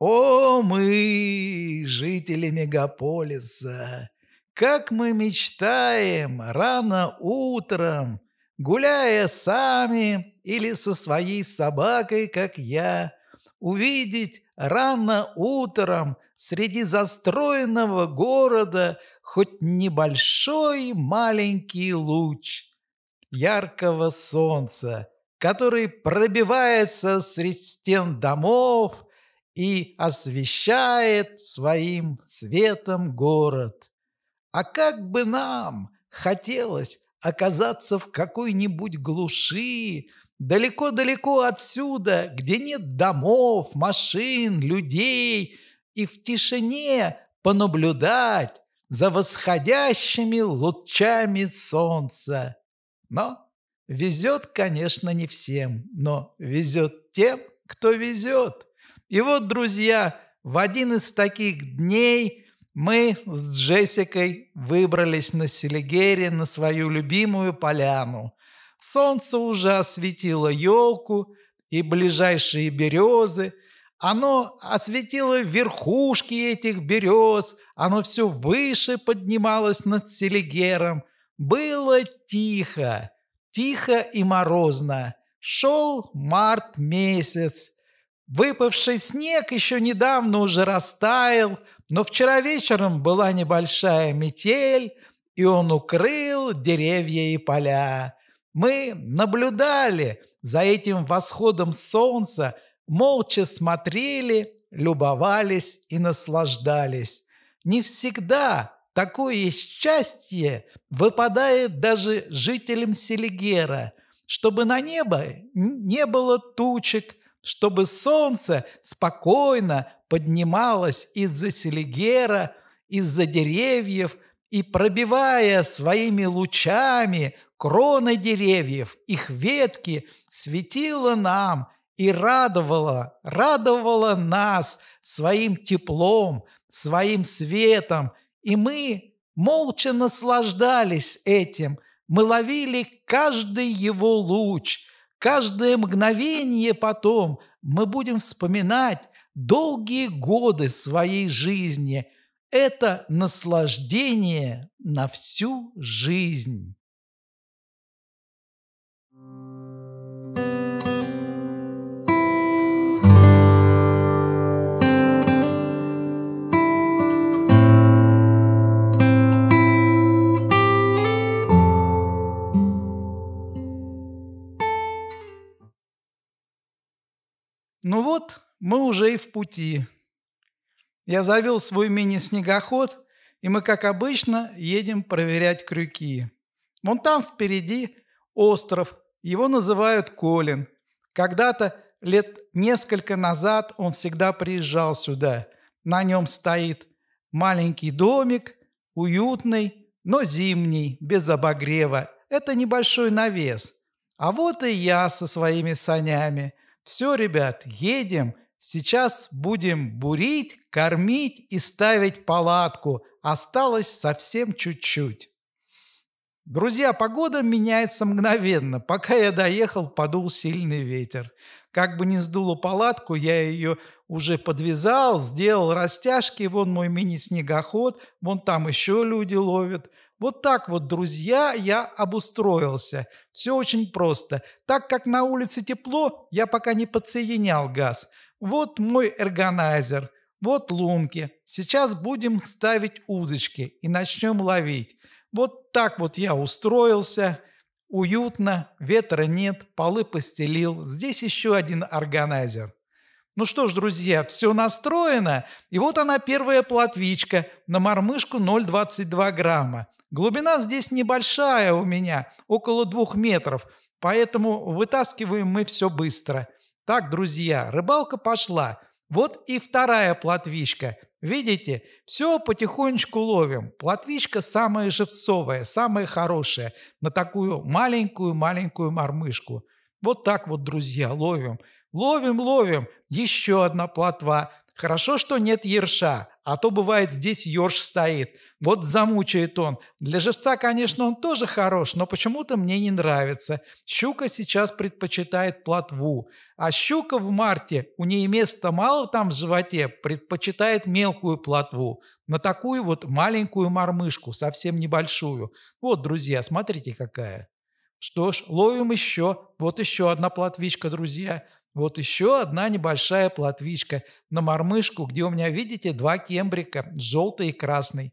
О, мы, жители мегаполиса, как мы мечтаем рано утром, гуляя сами или со своей собакой, как я, увидеть рано утром среди застроенного города хоть небольшой маленький луч яркого солнца, который пробивается среди стен домов, и освещает своим светом город. А как бы нам хотелось оказаться в какой-нибудь глуши, далеко-далеко отсюда, где нет домов, машин, людей, и в тишине понаблюдать за восходящими лучами солнца. Но везет, конечно, не всем, но везет тем, кто везет. И вот, друзья, в один из таких дней мы с Джессикой выбрались на Селигере на свою любимую поляну. Солнце уже осветило елку и ближайшие березы. Оно осветило верхушки этих берез. Оно все выше поднималось над Селигером. Было тихо, тихо и морозно. Шел март месяц – Выпавший снег еще недавно уже растаял, но вчера вечером была небольшая метель, и он укрыл деревья и поля. Мы наблюдали за этим восходом солнца, молча смотрели, любовались и наслаждались. Не всегда такое счастье выпадает даже жителям Селигера, чтобы на небо не было тучек – чтобы солнце спокойно поднималось из-за селигера, из-за деревьев и, пробивая своими лучами кроны деревьев, их ветки, светило нам и радовало, радовало нас своим теплом, своим светом, и мы молча наслаждались этим, мы ловили каждый его луч – Каждое мгновение потом мы будем вспоминать долгие годы своей жизни. Это наслаждение на всю жизнь. Ну вот, мы уже и в пути. Я завел свой мини-снегоход, и мы, как обычно, едем проверять крюки. Вон там впереди остров, его называют Колин. Когда-то, лет несколько назад, он всегда приезжал сюда. На нем стоит маленький домик, уютный, но зимний, без обогрева. Это небольшой навес. А вот и я со своими санями – все, ребят, едем. Сейчас будем бурить, кормить и ставить палатку. Осталось совсем чуть-чуть. Друзья, погода меняется мгновенно. Пока я доехал, подул сильный ветер. Как бы не сдуло палатку, я ее уже подвязал, сделал растяжки. Вон мой мини-снегоход, вон там еще люди ловят – вот так вот, друзья, я обустроился. Все очень просто. Так как на улице тепло, я пока не подсоединял газ. Вот мой эргонайзер, вот лунки. Сейчас будем ставить удочки и начнем ловить. Вот так вот я устроился. Уютно, ветра нет, полы постелил. Здесь еще один органайзер. Ну что ж, друзья, все настроено. И вот она первая платвичка на мормышку 0,22 грамма. Глубина здесь небольшая у меня, около двух метров, поэтому вытаскиваем мы все быстро. Так, друзья, рыбалка пошла. Вот и вторая плотвичка. Видите, все потихонечку ловим. Плотвичка самая живцовая, самая хорошая, на такую маленькую-маленькую мормышку. Вот так вот, друзья, ловим. Ловим, ловим. Еще одна плотва. Хорошо, что нет ерша. А то бывает здесь еж стоит. Вот замучает он. Для живца, конечно, он тоже хорош, но почему-то мне не нравится. Щука сейчас предпочитает плотву. А щука в марте, у нее места мало там в животе, предпочитает мелкую плотву. На такую вот маленькую мормышку, совсем небольшую. Вот, друзья, смотрите какая. Что ж, ловим еще. Вот еще одна плотвичка, друзья. Вот еще одна небольшая платвичка на мормышку, где у меня, видите, два кембрика, желтый и красный.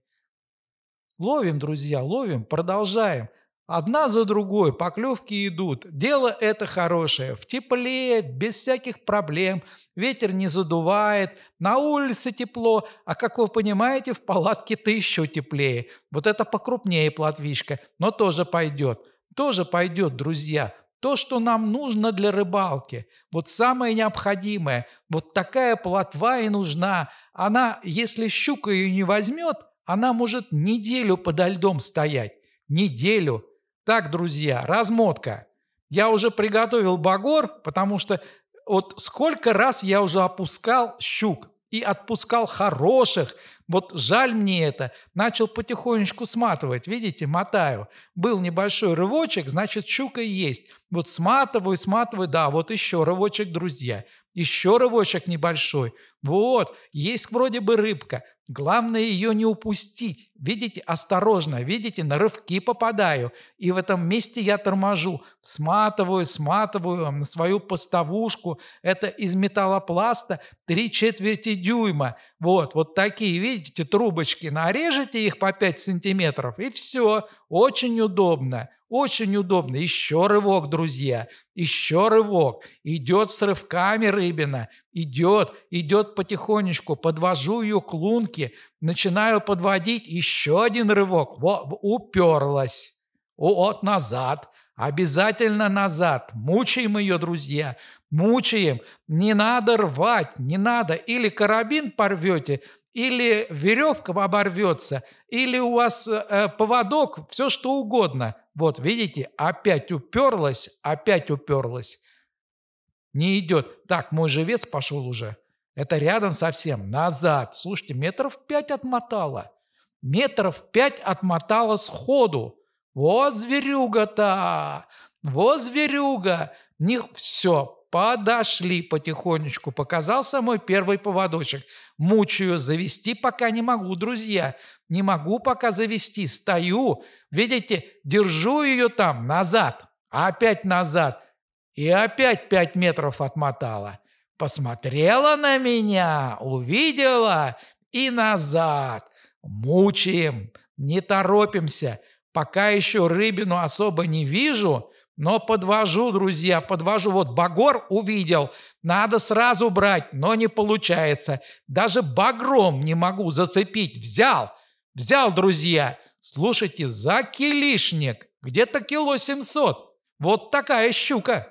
Ловим, друзья, ловим, продолжаем. Одна за другой поклевки идут. Дело это хорошее. В тепле, без всяких проблем. Ветер не задувает. На улице тепло. А как вы понимаете, в палатке-то еще теплее. Вот это покрупнее платвичка, но тоже пойдет. Тоже пойдет, друзья то, что нам нужно для рыбалки, вот самое необходимое, вот такая плотва и нужна. Она, если щука ее не возьмет, она может неделю подо льдом стоять. Неделю. Так, друзья, размотка. Я уже приготовил багор, потому что вот сколько раз я уже опускал щук и отпускал хороших, вот жаль мне это. Начал потихонечку сматывать. Видите, мотаю. Был небольшой рывочек, значит, щука есть. Вот сматываю, сматываю. Да, вот еще рывочек, друзья. Еще рывочек небольшой. Вот, есть вроде бы рыбка. Главное ее не упустить. Видите, осторожно, видите, на рывки попадаю. И в этом месте я торможу, сматываю, сматываю на свою поставушку. Это из металлопласта три четверти дюйма. Вот, вот такие, видите, трубочки. Нарежете их по 5 сантиметров, и все. Очень удобно, очень удобно. Еще рывок, друзья, еще рывок. Идет с рывками рыбина, идет, идет потихонечку. Подвожу ее к лунке, начинаю подводить, еще один рывок, во, уперлась, вот назад, обязательно назад, мучаем ее, друзья, мучаем, не надо рвать, не надо, или карабин порвете, или веревка оборвется, или у вас э, поводок, все что угодно. Вот, видите, опять уперлась, опять уперлась. Не идет. Так, мой живец пошел уже. Это рядом совсем, назад. Слушайте, метров пять отмотала. Метров пять отмотала сходу. Вот зверюга-то! Вот зверюга! Не все, подошли потихонечку. Показался мой первый поводочек. Мучаю, завести пока не могу, друзья. Не могу пока завести, стою. Видите, держу ее там, назад, опять назад. И опять пять метров отмотала посмотрела на меня, увидела и назад. Мучаем, не торопимся. Пока еще рыбину особо не вижу, но подвожу, друзья, подвожу. Вот багор увидел, надо сразу брать, но не получается. Даже багром не могу зацепить. Взял, взял, друзья. Слушайте, за килишник, где-то кило семьсот. Вот такая щука.